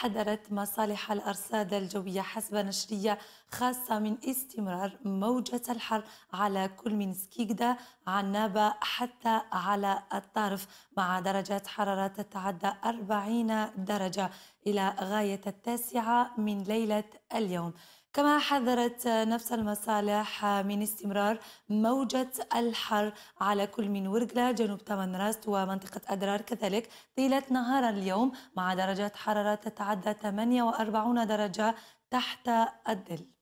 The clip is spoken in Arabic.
حذرت مصالح الأرصاد الجوية حسب نشرية خاصة من استمرار موجة الحر على كل من سكيكدا عنابة حتى على الطرف مع درجات حرارة تتعدى 40 درجة إلى غاية التاسعة من ليلة اليوم كما حذرت نفس المصالح من استمرار موجة الحر على كل من ورقلة جنوب راست ومنطقة أدرار كذلك طيلة نهار اليوم مع درجات حرارة تتعدى 48 درجة تحت الظل